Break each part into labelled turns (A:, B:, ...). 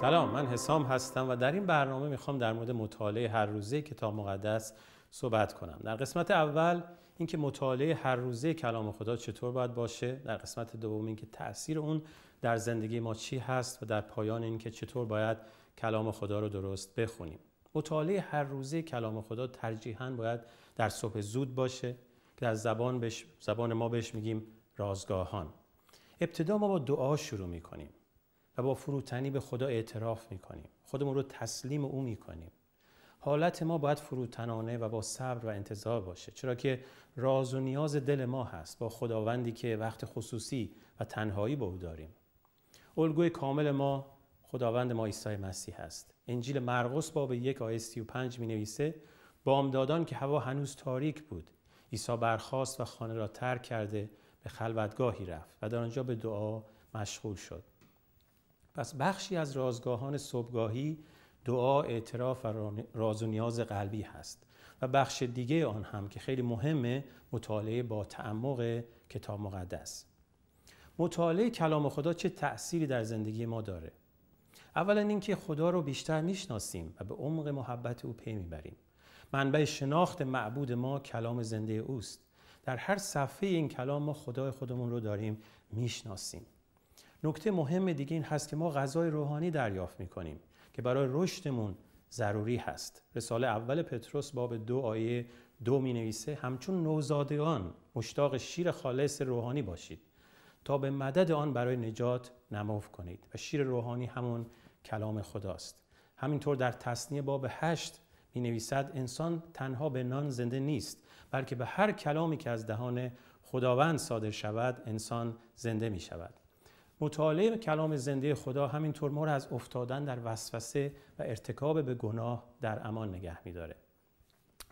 A: سلام من حسام هستم و در این برنامه میخوام در مورد مطالعه هر روزه کتاب مقدس صحبت کنم در قسمت اول اینکه مطالعه هر روزه کلام خدا چطور باید باشه در قسمت دوم اینکه تاثیر اون در زندگی ما چی هست و در پایان اینکه چطور باید کلام خدا رو درست بخونیم مطالعه هر روزه کلام خدا ترجیحاً باید در صبح زود باشه که در زبان, بش... زبان ما بهش میگیم رازگاهان ابتدا ما با دعا شروع میکنیم و با فروتنی به خدا اعتراف می کنیم خودمون رو تسلیم او می کنیم حالت ما باید فروتنانه و با صبر و انتظار باشه چرا که راز و نیاز دل ما هست با خداوندی که وقت خصوصی و تنهایی با او داریم الگوی کامل ما خداوند ما عیسی مسیح هست انجیل مرقس باب یک آیه 35 می نویسه بامدادان که هوا هنوز تاریک بود عیسی برخاست و خانه را ترک کرده به خلوتگاهی رفت و در آنجا به دعا مشغول شد پس بخشی از رازگاهان صبحگاهی دعا اعتراف و راز و نیاز قلبی هست و بخش دیگه آن هم که خیلی مهمه مطالعه با تعمق کتاب مقدس مطالعه کلام خدا چه تأثیری در زندگی ما داره اولا اینکه خدا رو بیشتر میشناسیم و به عمق محبت او پی میبریم منبع شناخت معبود ما کلام زنده اوست در هر صفحه این کلام ما خدای خودمون رو داریم میشناسیم نکته مهم دیگه این هست که ما غذای روحانی دریافت میکنیم که برای رشدمون ضروری هست رساله اول پتروس باب دو آیه دو می نویسه همچون نوزادگان مشتاق شیر خالص روحانی باشید تا به مدد آن برای نجات نموف کنید و شیر روحانی همون کلام خداست همینطور در تصنیه باب هشت می نویسد انسان تنها به نان زنده نیست بلکه به هر کلامی که از دهان خداوند صادر شود انسان زنده می شود مطالعه کلام زنده خدا همینطور ما را از افتادن در وسوسه و ارتکاب به گناه در امان نگه میداره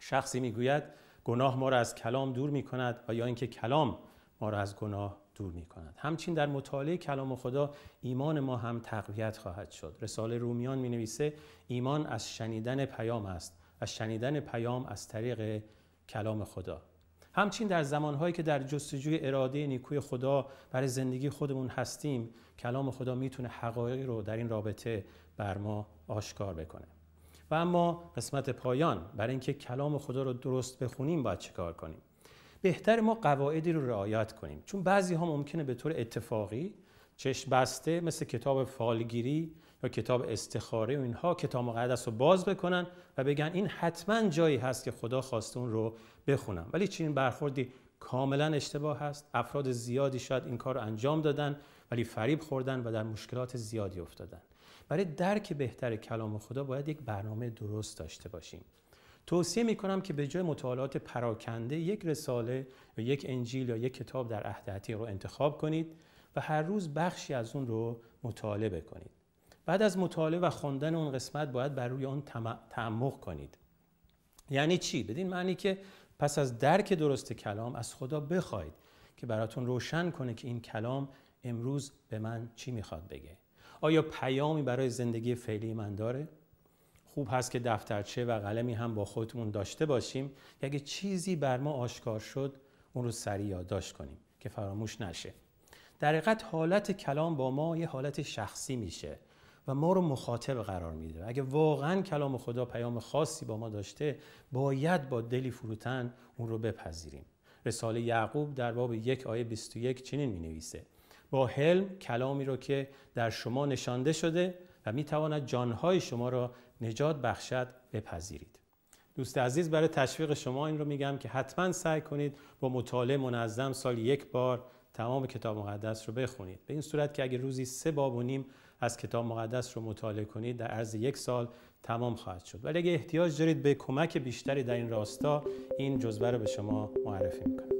A: شخصی میگوید گناه ما را از کلام دور می کند و یا اینکه کلام ما را از گناه دور می کند. همچین در مطالعه کلام خدا ایمان ما هم تقویت خواهد شد. رساله رومیان می نویسه ایمان از شنیدن پیام است. و شنیدن پیام از طریق کلام خدا. همچین در زمانهایی که در جستجوی اراده نیکوی خدا برای زندگی خودمون هستیم کلام خدا میتونه حقایقی رو در این رابطه بر ما آشکار بکنه و اما قسمت پایان برای اینکه کلام خدا رو درست بخونیم باید کار کنیم بهتر ما قواعدی رو رعایت کنیم چون بعضی ها ممکنه به طور اتفاقی چشم بسته مثل کتاب فالگیری یا کتاب استخاره و اینها کتاب مقدس رو باز بکنن و بگن این حتما جایی هست که خدا خواست اون رو بخونم ولی چنین برخوردی کاملا اشتباه هست افراد زیادی شاید این کار رو انجام دادن ولی فریب خوردن و در مشکلات زیادی افتادن برای درک بهتر کلام خدا باید یک برنامه درست داشته باشیم توصیه می کنم که به جای مطالعات پراکنده یک رساله یا یک انجیل یا یک کتاب در عهد رو انتخاب کنید و هر روز بخشی از اون رو مطالعه کنید بعد از مطالعه و خواندن اون قسمت باید بر روی آن تعمق کنید یعنی چی بدین معنی که پس از درک درست کلام از خدا بخواید که براتون روشن کنه که این کلام امروز به من چی میخواد بگه آیا پیامی برای زندگی فعلی من داره خوب هست که دفترچه و قلمی هم با خودمون داشته باشیم که اگه چیزی بر ما آشکار شد اون رو سریع یادداشت کنیم که فراموش نشه در حقیقت حالت کلام با ما یه حالت شخصی میشه و ما رو مخاطب قرار میده اگه واقعا کلام خدا پیام خاصی با ما داشته باید با دلی فروتن اون رو بپذیریم رساله یعقوب در باب یک آیه 21 چنین می نویسه با حلم کلامی رو که در شما نشانده شده و می تواند جانهای شما را نجات بخشد بپذیرید دوست عزیز برای تشویق شما این رو میگم که حتما سعی کنید با مطالعه منظم سال یک بار تمام کتاب مقدس رو بخونید به این صورت که اگر روزی سه باب و نیم از کتاب مقدس رو مطالعه کنید در عرض یک سال تمام خواهد شد ولی اگه احتیاج دارید به کمک بیشتری در این راستا این جزوه رو به شما معرفی میکنم